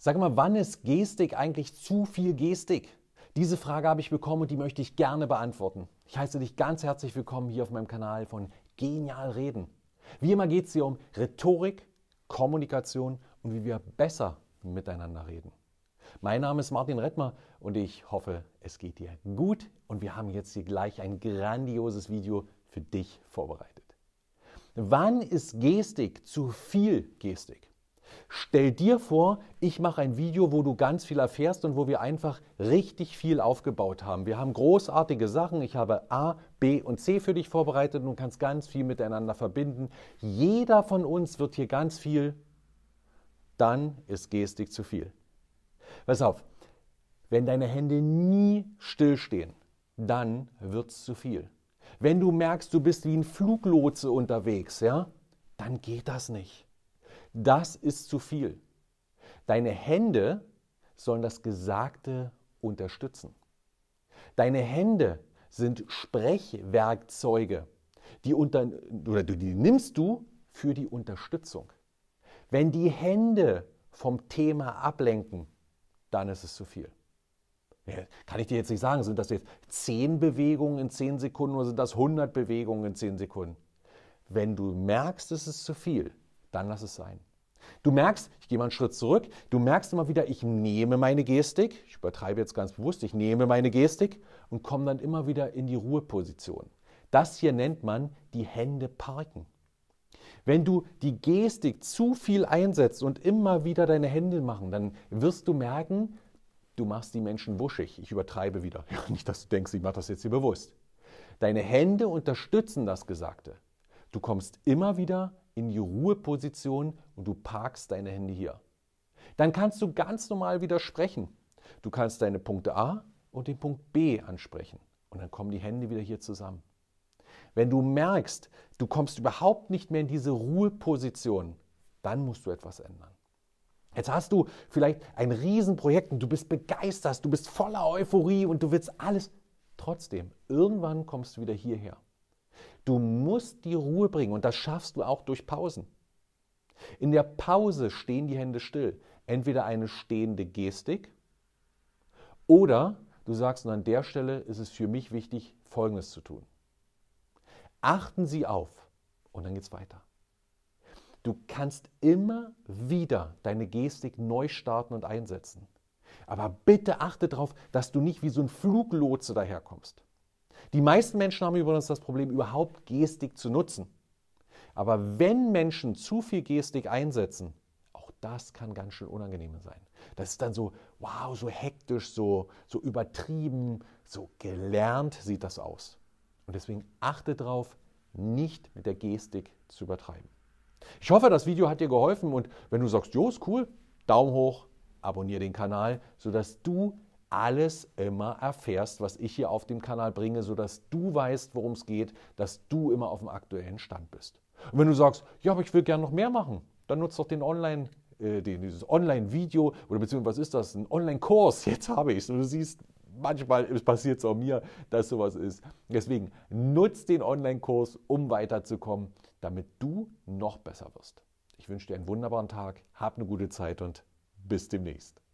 Sag mal, wann ist Gestik eigentlich zu viel Gestik? Diese Frage habe ich bekommen und die möchte ich gerne beantworten. Ich heiße dich ganz herzlich willkommen hier auf meinem Kanal von Genial Reden. Wie immer geht es hier um Rhetorik, Kommunikation und wie wir besser miteinander reden. Mein Name ist Martin Rettmer und ich hoffe, es geht dir gut und wir haben jetzt hier gleich ein grandioses Video für dich vorbereitet. Wann ist Gestik zu viel Gestik? Stell dir vor, ich mache ein Video, wo du ganz viel erfährst und wo wir einfach richtig viel aufgebaut haben. Wir haben großartige Sachen. Ich habe A, B und C für dich vorbereitet und kannst ganz viel miteinander verbinden. Jeder von uns wird hier ganz viel. Dann ist Gestik zu viel. Pass auf, wenn deine Hände nie stillstehen, dann wird es zu viel. Wenn du merkst, du bist wie ein Fluglotse unterwegs, ja, dann geht das nicht das ist zu viel. Deine Hände sollen das Gesagte unterstützen. Deine Hände sind Sprechwerkzeuge, die, unter, oder die nimmst du für die Unterstützung. Wenn die Hände vom Thema ablenken, dann ist es zu viel. Kann ich dir jetzt nicht sagen, sind das jetzt 10 Bewegungen in 10 Sekunden oder sind das 100 Bewegungen in 10 Sekunden? Wenn du merkst, es ist zu viel, dann lass es sein. Du merkst, ich gehe mal einen Schritt zurück, du merkst immer wieder, ich nehme meine Gestik, ich übertreibe jetzt ganz bewusst, ich nehme meine Gestik und komme dann immer wieder in die Ruheposition. Das hier nennt man die Hände parken. Wenn du die Gestik zu viel einsetzt und immer wieder deine Hände machen, dann wirst du merken, du machst die Menschen wuschig. Ich übertreibe wieder. Ja, nicht, dass du denkst, ich mache das jetzt hier bewusst. Deine Hände unterstützen das Gesagte. Du kommst immer wieder in die Ruheposition und du parkst deine Hände hier. Dann kannst du ganz normal wieder sprechen. Du kannst deine Punkte A und den Punkt B ansprechen und dann kommen die Hände wieder hier zusammen. Wenn du merkst, du kommst überhaupt nicht mehr in diese Ruheposition, dann musst du etwas ändern. Jetzt hast du vielleicht ein Riesenprojekt und du bist begeistert, du bist voller Euphorie und du willst alles. Trotzdem, irgendwann kommst du wieder hierher. Du musst die Ruhe bringen und das schaffst du auch durch Pausen. In der Pause stehen die Hände still. Entweder eine stehende Gestik oder du sagst, und an der Stelle ist es für mich wichtig, Folgendes zu tun. Achten Sie auf und dann geht es weiter. Du kannst immer wieder deine Gestik neu starten und einsetzen. Aber bitte achte darauf, dass du nicht wie so ein Fluglotse daherkommst. Die meisten Menschen haben übrigens das Problem, überhaupt Gestik zu nutzen. Aber wenn Menschen zu viel Gestik einsetzen, auch das kann ganz schön unangenehm sein. Das ist dann so, wow, so hektisch, so, so übertrieben, so gelernt sieht das aus. Und deswegen achte darauf, nicht mit der Gestik zu übertreiben. Ich hoffe, das Video hat dir geholfen und wenn du sagst, jo, ist cool, Daumen hoch, abonniere den Kanal, sodass du alles immer erfährst, was ich hier auf dem Kanal bringe, sodass du weißt, worum es geht, dass du immer auf dem aktuellen Stand bist. Und wenn du sagst, ja, aber ich will gerne noch mehr machen, dann nutzt doch den Online, äh, den, dieses Online-Video oder beziehungsweise was ist das, ein Online-Kurs, jetzt habe ich es. Und du siehst, manchmal passiert es auch mir, dass sowas ist. Deswegen nutzt den Online-Kurs, um weiterzukommen, damit du noch besser wirst. Ich wünsche dir einen wunderbaren Tag, hab eine gute Zeit und bis demnächst.